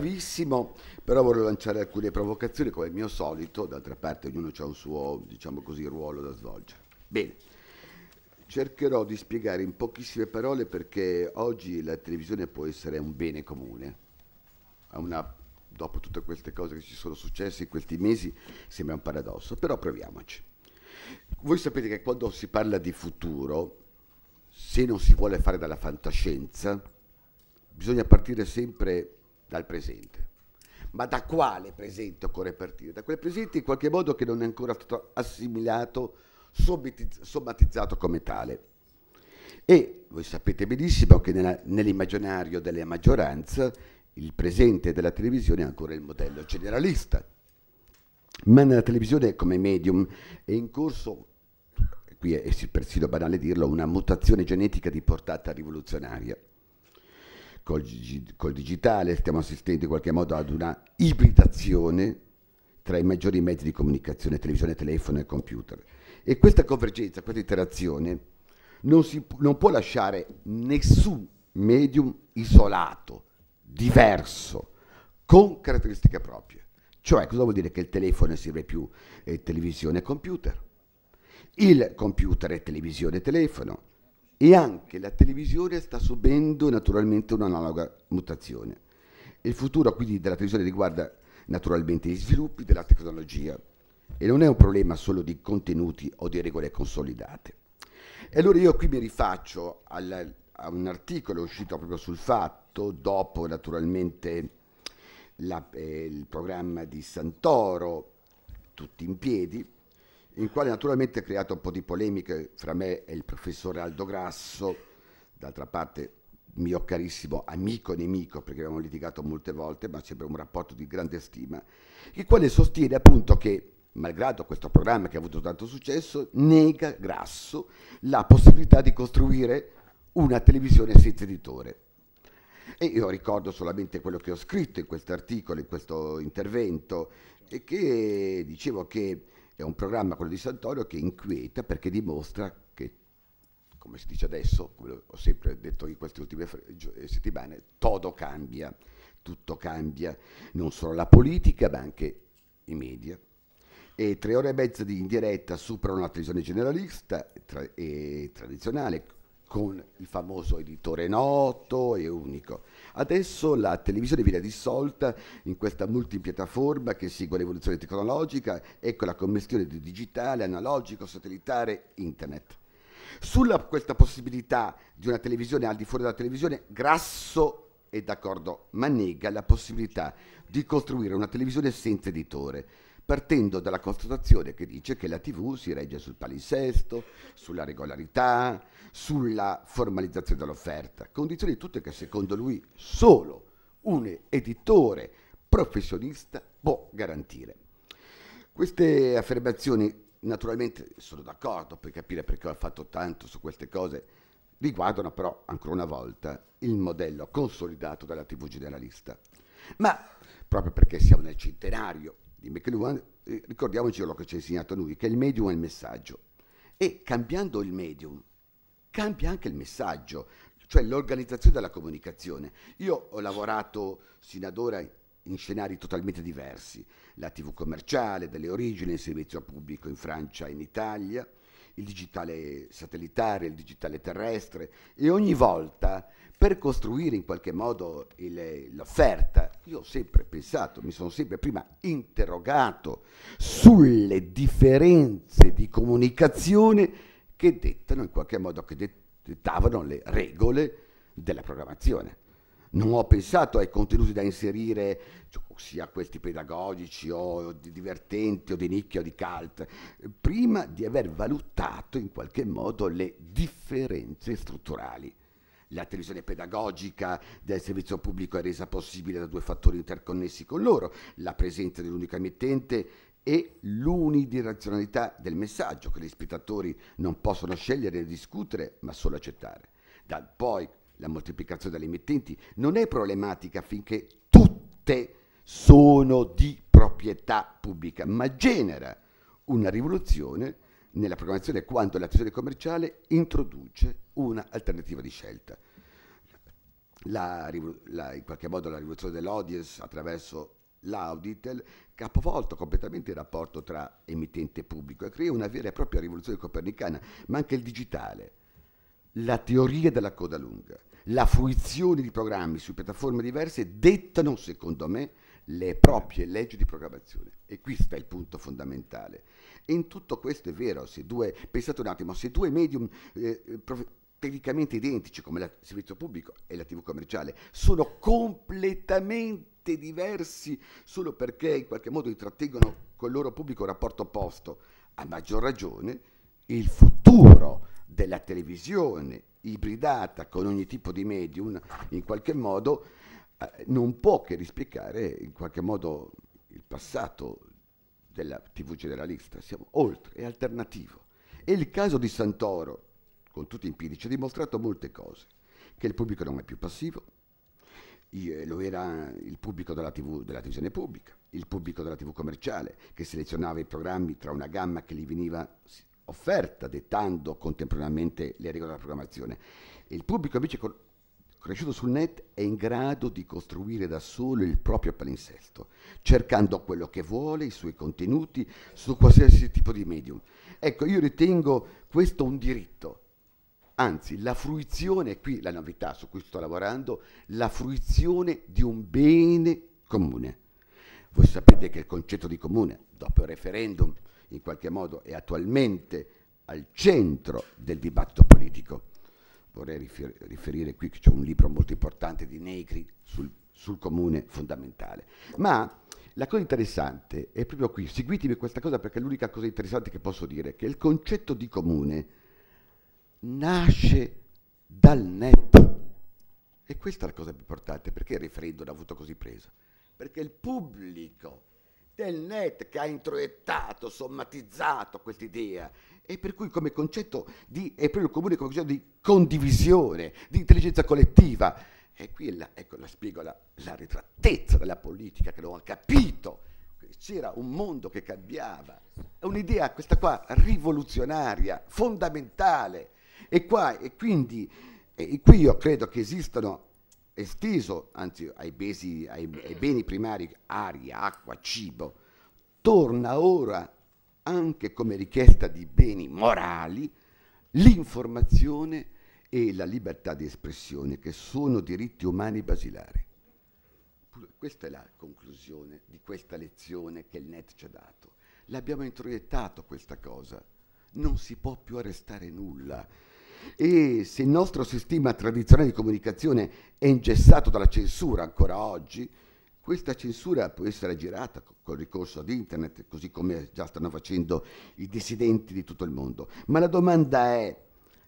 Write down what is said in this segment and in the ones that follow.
brevissimo, però vorrei lanciare alcune provocazioni come il mio solito, d'altra parte ognuno ha un suo, diciamo così, ruolo da svolgere. Bene, cercherò di spiegare in pochissime parole perché oggi la televisione può essere un bene comune. Una, dopo tutte queste cose che ci sono successe in questi mesi sembra un paradosso, però proviamoci. Voi sapete che quando si parla di futuro, se non si vuole fare dalla fantascienza, bisogna partire sempre dal presente. Ma da quale presente occorre partire? Da quel presente in qualche modo che non è ancora stato assimilato, somatizzato come tale. E voi sapete benissimo che nell'immaginario della maggioranza il presente della televisione è ancora il modello generalista. Ma nella televisione come medium è in corso, qui è persino banale dirlo, una mutazione genetica di portata rivoluzionaria col, col digitale, stiamo assistendo in qualche modo ad una ibridazione tra i maggiori mezzi di comunicazione, televisione, telefono e computer. E questa convergenza, questa interazione non, si, non può lasciare nessun medium isolato, diverso, con caratteristiche proprie. Cioè, cosa vuol dire che il telefono serve più eh, televisione e computer? Il computer è televisione e telefono, e anche la televisione sta subendo naturalmente un'analoga mutazione. Il futuro quindi della televisione riguarda naturalmente gli sviluppi della tecnologia e non è un problema solo di contenuti o di regole consolidate. E allora io qui mi rifaccio al, a un articolo uscito proprio sul fatto, dopo naturalmente la, eh, il programma di Santoro, tutti in piedi, in quale naturalmente ha creato un po' di polemiche fra me e il professore Aldo Grasso, d'altra parte mio carissimo amico e nemico, perché abbiamo litigato molte volte, ma sembra un rapporto di grande stima, il quale sostiene appunto che, malgrado questo programma che ha avuto tanto successo, nega Grasso la possibilità di costruire una televisione senza editore. E io ricordo solamente quello che ho scritto in questo articolo, in questo intervento, e che dicevo che è un programma, quello di Sant'Orio, che inquieta perché dimostra che, come si dice adesso, come ho sempre detto in queste ultime eh, settimane, todo cambia, tutto cambia, non solo la politica ma anche i media. E tre ore e mezza di indiretta superano la televisione generalista e tradizionale con il famoso editore noto e unico. Adesso la televisione viene dissolta in questa multipiattaforma che segue l'evoluzione tecnologica e con la commissione di digitale, analogico, satellitare, internet. Sulla questa possibilità di una televisione al di fuori della televisione, Grasso è d'accordo, ma nega la possibilità di costruire una televisione senza editore partendo dalla constatazione che dice che la TV si regge sul palinsesto, sulla regolarità, sulla formalizzazione dell'offerta, condizioni tutte che secondo lui solo un editore professionista può garantire. Queste affermazioni, naturalmente sono d'accordo, puoi capire perché ho fatto tanto su queste cose, riguardano però ancora una volta il modello consolidato della TV generalista. Ma proprio perché siamo nel centenario di McLuhan, eh, ricordiamoci quello che ci ha insegnato lui, che il medium è il messaggio. E cambiando il medium, cambia anche il messaggio, cioè l'organizzazione della comunicazione. Io ho lavorato sino ad ora in scenari totalmente diversi, la tv commerciale, delle origini, il servizio pubblico in Francia e in Italia, il digitale satellitare, il digitale terrestre e ogni volta per costruire in qualche modo l'offerta, io ho sempre pensato, mi sono sempre prima interrogato sulle differenze di comunicazione che dettano in qualche modo, che dettavano le regole della programmazione non ho pensato ai contenuti da inserire, cioè, sia questi pedagogici o divertenti o di nicchia o di cult, prima di aver valutato in qualche modo le differenze strutturali. La televisione pedagogica del servizio pubblico è resa possibile da due fattori interconnessi con loro, la presenza di emittente e l'unidirezionalità del messaggio che gli spettatori non possono scegliere e discutere, ma solo accettare. Da poi la moltiplicazione delle emittenti non è problematica finché tutte sono di proprietà pubblica, ma genera una rivoluzione nella programmazione quando l'azione commerciale introduce un'alternativa di scelta. La, la, in qualche modo la rivoluzione dell'audience attraverso l'Auditel capovolto completamente il rapporto tra emittente e pubblico e crea una vera e propria rivoluzione copernicana, ma anche il digitale, la teoria della coda lunga, la fruizione di programmi su piattaforme diverse dettano, secondo me, le proprie leggi di programmazione. E qui sta il punto fondamentale. E in tutto questo è vero, se due, pensate un attimo, se due medium eh, tecnicamente identici come il servizio pubblico e la TV commerciale sono completamente diversi solo perché in qualche modo intrattengono col loro pubblico un rapporto opposto, a maggior ragione il futuro della televisione ibridata con ogni tipo di medium, in qualche modo eh, non può che rispiegare in qualche modo il passato della TV generalista, siamo oltre, è alternativo. E il caso di Santoro, con tutti i piedi, ci ha dimostrato molte cose, che il pubblico non è più passivo, eh, lo era il pubblico della, TV, della televisione pubblica, il pubblico della TV commerciale, che selezionava i programmi tra una gamma che gli veniva offerta, dettando contemporaneamente le regole della programmazione. Il pubblico invece cresciuto sul net è in grado di costruire da solo il proprio palinsesto, cercando quello che vuole, i suoi contenuti, su qualsiasi tipo di medium. Ecco, io ritengo questo un diritto. Anzi, la fruizione, qui la novità su cui sto lavorando, la fruizione di un bene comune. Voi sapete che il concetto di comune, dopo il referendum, in qualche modo è attualmente al centro del dibattito politico. Vorrei riferire qui che c'è un libro molto importante di Negri sul, sul comune fondamentale. Ma la cosa interessante è proprio qui, seguitemi questa cosa perché è l'unica cosa interessante che posso dire, che il concetto di comune nasce dal NEP. E questa è la cosa più importante, perché il referendum ha avuto così preso? Perché il pubblico del net che ha introiettato, sommatizzato quest'idea eh. e per cui come concetto di, è proprio comune come concetto di condivisione, di intelligenza collettiva. E qui la, ecco, la spiego la, la ritrattezza della politica che non ha capito c'era un mondo che cambiava, è un'idea questa qua rivoluzionaria, fondamentale e, qua, e quindi e qui io credo che esistano esteso anzi, ai, besi, ai, ai beni primari aria, acqua, cibo, torna ora anche come richiesta di beni morali l'informazione e la libertà di espressione che sono diritti umani basilari. Questa è la conclusione di questa lezione che il NET ci ha dato. L'abbiamo introiettato questa cosa. Non si può più arrestare nulla e se il nostro sistema tradizionale di comunicazione è ingessato dalla censura ancora oggi, questa censura può essere aggirata col ricorso ad internet, così come già stanno facendo i dissidenti di tutto il mondo. Ma la domanda è,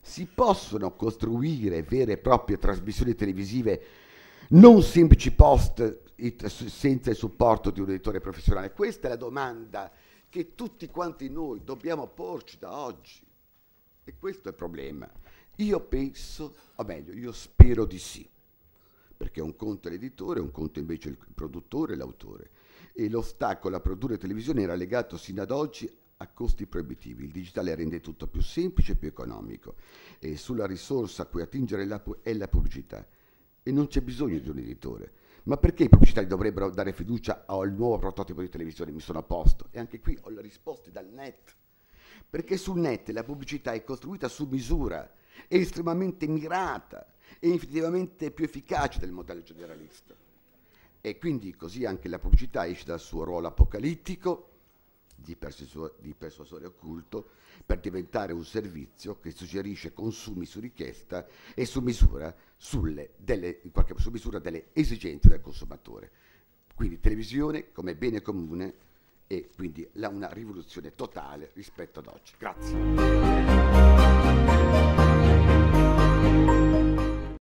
si possono costruire vere e proprie trasmissioni televisive, non semplici post senza il supporto di un editore professionale? Questa è la domanda che tutti quanti noi dobbiamo porci da oggi. E questo è il problema. Io penso, o meglio, io spero di sì, perché un conto è l'editore, un conto invece il produttore e l'autore. E l'ostacolo a produrre televisione era legato sino ad oggi a costi proibitivi. Il digitale rende tutto più semplice e più economico e sulla risorsa a cui attingere la è la pubblicità. E non c'è bisogno di un editore. Ma perché i pubblicitari dovrebbero dare fiducia al nuovo prototipo di televisione? Mi sono posto. E anche qui ho le risposte dal net. Perché sul net la pubblicità è costruita su misura è estremamente mirata e infinitivamente più efficace del modello generalista. E quindi così anche la pubblicità esce dal suo ruolo apocalittico di, persuasore, di persuasore occulto per diventare un servizio che suggerisce consumi su richiesta e su misura, sulle, delle, qualche, su misura delle esigenze del consumatore. Quindi televisione come bene comune e quindi la, una rivoluzione totale rispetto ad oggi. Grazie.